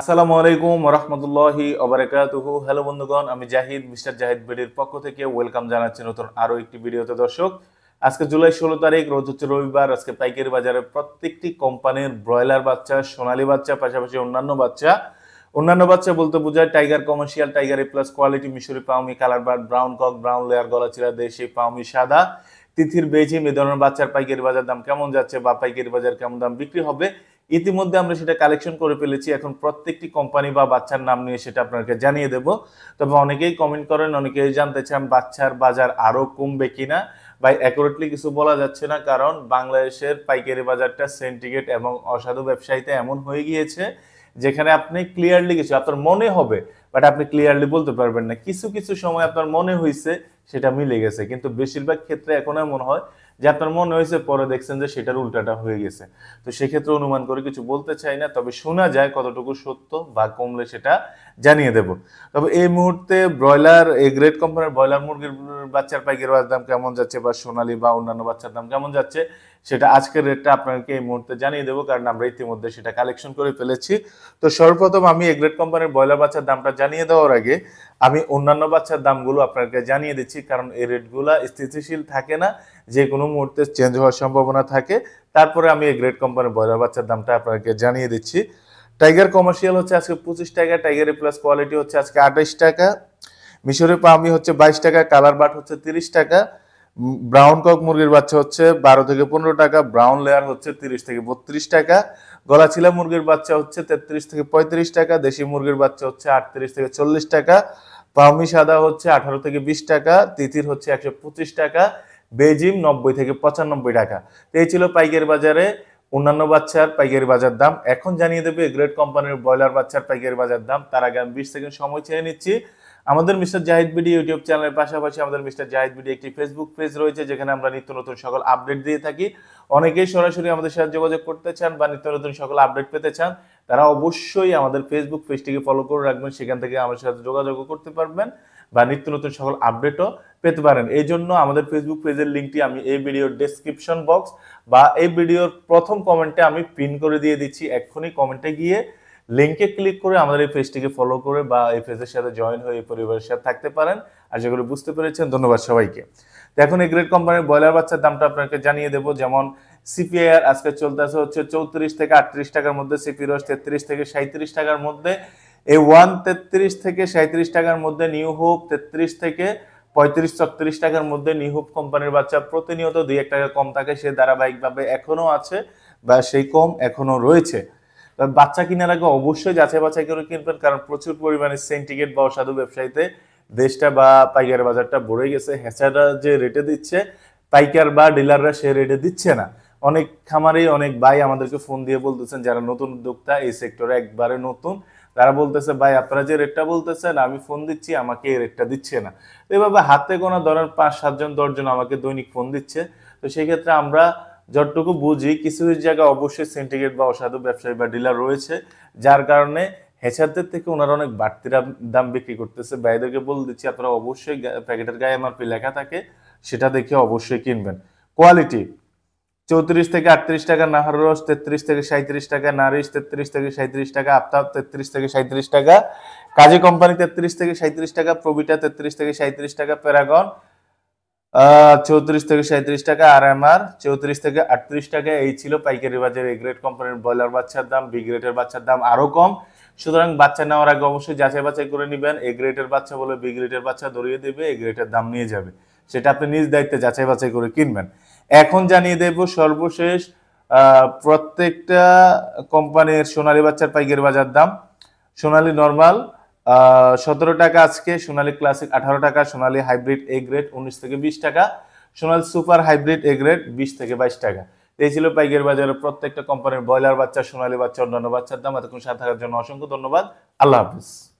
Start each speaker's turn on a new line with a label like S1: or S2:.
S1: আসসালামু আলাইকুম রহমতুল্লাহি অবরাকাতুহু হ্যালো বন্ধুগণ আমি জাহিদ মিস্টার জাহিদ বেডির পক্ষ থেকে ওয়েলকাম জানাচ্ছি নতুন আরও একটি ভিডিওতে দর্শক আজকে জুলাই ষোলো তারিখ রোজ হচ্ছে রবিবার আজকে পাইকারি বাজারে প্রত্যেকটি কোম্পানির ব্রয়লার বাচ্চা সোনালী বাচ্চা পাশাপাশি অন্যান্য বাচ্চা অন্যান্য বাচ্চা বলতে বোঝায় tiger commercial tiger A plus quality মিশরি পাউমি colour bird brown cock brown layer গলা চিরা দেশি পাউমি সাদা তিথির বেজিম এ ধরনের বাচ্চার পাইকারি বাজার দাম কেমন যাচ্ছে বা পাইকারি বাজার কেমন দাম বিক্রি হবে ইতিমধ্যে আমরা সেটা কালেকশন করে ফেলেছি এখন প্রত্যেকটি কোম্পানি বা বাচ্চার নাম নিয়ে সেটা আপনাকে জানিয়ে দেব তবে অনেকেই কমেন্ট করেন অনেকেই জানতে চান বাচ্চার বাজার আরও কমবে কিনা বা অ্যাকুরেটলি কিছু বলা যাচ্ছে না কারণ বাংলাদেশের পাইকারি বাজারটা সেন্টিগেট এবং অসাধু ব্যবসায়ীতে এমন হয়ে গিয়েছে যেখানে আপনি ক্লিয়ারলি কিছু আপনার মনে হবে বাট আপনি ক্লিয়ারলি বলতে পারবেন না কিছু কিছু সময় আপনার মনে হয়েছে সেটা মিলে গেছে কিন্তু বেশিরভাগ ক্ষেত্রে এখন এমন হয় যে আপনার মনে হয়েছে পরে দেখছেন যে সেটার উল্টাটা হয়ে গেছে তো সেক্ষেত্রে অনুমান করে কিছু বলতে চাই না তবে শোনা যায় কতটুকু সত্য বা কমলে সেটা জানিয়ে দেব তবে এই মুহূর্তে ব্রয়লার এ গ্রেড কোম্পানির ব্রয়লার মুরগির বাচ্চার পাইকারি দাম কেমন যাচ্ছে বা সোনালি বা অন্যান্য বাচ্চার দাম কেমন যাচ্ছে সেটা আজকের রেটটা আপনাকে এই মুহূর্তে জানিয়ে দেবো কারণ আমরা ইতিমধ্যে সেটা কালেকশন করে ফেলেছি তো সর্বপ্রথম আমি এগ্রেড কোম্পানির ব্রয়লার বাচ্চার দামটা জানিয়ে দেওয়ার আগে আমি অন্যান্য বাচ্চার দামগুলো আপনাকে জানিয়ে দিচ্ছি কারণ এই রেটগুলো স্থিতিশীল থাকে না যে কোনো মুহূর্তে চেঞ্জ হওয়ার সম্ভাবনা থাকে তারপরে আমি এই গ্রেড কোম্পানির ব্রয়লার বাচ্চার দামটা আপনাকে জানিয়ে দিচ্ছি টাইগার কমার্শিয়াল হচ্ছে আজকে পঁচিশ টাকা টাইগারের প্লাস কোয়ালিটি হচ্ছে আজকে আঠাইশ টাকা মিশরের পামি হচ্ছে বাইশ টাকা কালার বাট হচ্ছে তিরিশ টাকা ব্রাউন কক মুরগির বাচ্চা হচ্ছে বারো থেকে পনেরো টাকা ব্রাউন লেয়ার হচ্ছে তিরিশ থেকে বত্রিশ টাকা গলাছিলা মুরগির বাচ্চা হচ্ছে তেত্রিশ থেকে পঁয়ত্রিশ টাকা দেশি মুরগির বাচ্চা হচ্ছে আটত্রিশ থেকে চল্লিশ টাকা পাউমি সাদা হচ্ছে আঠারো থেকে বিশ টাকা তিতির হচ্ছে একশো পঁচিশ টাকা বেজিম নব্বই থেকে পঁচানব্বই টাকা তো এই ছিল পাইকারি বাজারে অন্যান্য বাচ্চার পাইকারি বাজার দাম এখন জানিয়ে দেবে গ্রেট কোম্পানির ব্রয়লার বাচ্চার পাইকারি বাজার দাম তার আগে আমি বিশ সেকেন্ড সময় চেয়ে নিচ্ছি আমাদের মিস্টার জাহিদ বিডি ইউটিউব চ্যানেলের পাশাপাশি আমাদের মিস্টার জাহিদ বিডি একটি ফেসবুক পেজ রয়েছে যেখানে আমরা নিত্য নতুন সকল আপডেট দিয়ে থাকি অনেকেই সরাসরি আমাদের সাথে যোগাযোগ করতে চান বা নিত্য নতুন সকল আপডেট পেতে চান তারা অবশ্যই আমাদের ফেসবুক পেজটিকে ফলো করে রাখবেন সেখান থেকে আমার সাথে যোগাযোগ করতে পারবেন বা নিত্য নতুন সকল আপডেটও পেতে পারেন এই জন্য আমাদের ফেসবুক পেজের লিঙ্কটি আমি এই ভিডিওর ডিসক্রিপশন বক্স বা এই ভিডিওর প্রথম কমেন্টে আমি পিন করে দিয়ে দিচ্ছি এক্ষুনি কমেন্টে গিয়ে লিঙ্কে ক্লিক করে আমাদের এই পেজটিকে ফলো করে বা এই পেজের সাথে জয়েন হয়ে এই পরিবারের সাথে থাকতে পারেন আর যেগুলো বুঝতে পেরেছেন ধন্যবাদ সবাইকে তো এখন এই গ্রেড কোম্পানির ব্রয়লার বাচ্চার দামটা আপনাকে জানিয়ে দেবো যেমন সিপিআইআর আজকে চলতে আসে হচ্ছে চৌত্রিশ থেকে আটত্রিশ টাকার মধ্যে সিপি রস তেত্রিশ থেকে সাঁত্রিশ টাকার মধ্যে এ ওয়ান তেত্রিশ থেকে সাঁত্রিশ টাকার মধ্যে নিউ হোপ তেত্রিশ থেকে পঁয়ত্রিশ ছত্রিশ টাকার মধ্যে নিহুপ কোম্পানির বাচ্চা প্রতিনিয়ত দুই এক টাকা কম থাকে সে ধারাবাহিকভাবে এখনও আছে বা সেই কম এখনও রয়েছে বাচ্চা কেনার আগে অবশ্যই যাচাই বাছাই করে কিনবেন কারণ প্রচুর পরিমাণে সেন্টিগেট বা অসাধু ব্যবসায়ীতে দেশটা বা পাইকার বাজারটা ভরে গেছে হেঁচাটা যে রেটে দিচ্ছে পাইকার বা ডিলাররা সে রেটে দিচ্ছে না অনেক খামারে অনেক ভাই আমাদেরকে ফোন দিয়ে বলতেছেন যারা নতুন উদ্যোক্তা এই সেক্টরে একবারে নতুন তারা বলতেছে ভাই আপনারা যে রেটটা বলতেছেন আমি ফোন দিচ্ছি আমাকে এই রেটটা দিচ্ছে না এভাবে হাতে গোনা ধরেন পাঁচ সাতজন দশজন আমাকে দৈনিক ফোন দিচ্ছে তো সেক্ষেত্রে আমরা যতটুকু বুঝি কিছু কিছু জায়গায় অবশ্যই সিন্ডিকেট বা অসাধু ব্যবসায়ী বা ডিলার রয়েছে যার কারণে হেচারদের থেকে ওনারা অনেক বাড়তি দাম বিক্রি করতেছে বাইদেরকে বলে দিচ্ছি আপনারা অবশ্যই প্যাকেটের গায়ে এমআরপি লেখা থাকে সেটা দেখে অবশ্যই কিনবেন কোয়ালিটি চৌত্রিশ থেকে আটত্রিশ টাকা নাহার রস তেত্রিশ থেকে সাঁত্রিশ টাকা নারিশ তেত্রিশ থেকে সাঁত্রিশ টাকা আফতাব তেত্রিশ থেকে সাঁত্রিশ টাকা কাজী কোম্পানি তেত্রিশ থেকে সাঁত্রিশ টাকা প্রবিটা তেত্রিশ থেকে সাঁত্রিশ টাকা প্যারাগন চৌত্রিশ থেকে সাঁত্রিশ টাকা আর এম আর চৌত্রিশ থেকে আটত্রিশ টাকা এই ছিল পাইকারি বাজারে এ গ্রেড কোম্পানির ব্রয়লার বাচ্চার দাম বি গ্রেডের বাচ্চার দাম আরও কম সুতরাং বাচ্চা নেওয়ার আগে অবশ্যই যাচাই বাছাই করে নেবেন এ গ্রেডের বাচ্চা বলে বি গ্রেডের বাচ্চা ধরিয়ে দেবে এ গ্রেডের দাম নিয়ে যাবে সেটা আপনি নিজ দায়িত্বে যাচাই বাছাই করে কিনবেন এখন জানিয়ে দেব সর্বশেষ প্রত্যেকটা কোম্পানির সোনালি বাচ্চার পাইকারি বাজার দাম সোনালি নর্মাল সতেরো টাকা আজকে সোনালী ক্লাসিক আঠারো টাকা সোনালী হাইব্রিড এ গ্রেড উনিশ থেকে বিশ টাকা Sonali super hybrid A grade বিশ থেকে বাইশ টাকা এই ছিল পাইকারি বাজারের প্রত্যেকটা কোম্পানির ব্রয়লার বাচ্চা সোনালী বাচ্চা অন্যান্য বাচ্চার দাম এতক্ষণ সাথে থাকার জন্য অসংখ্য ধন্যবাদ আল্লাহ হাফিজ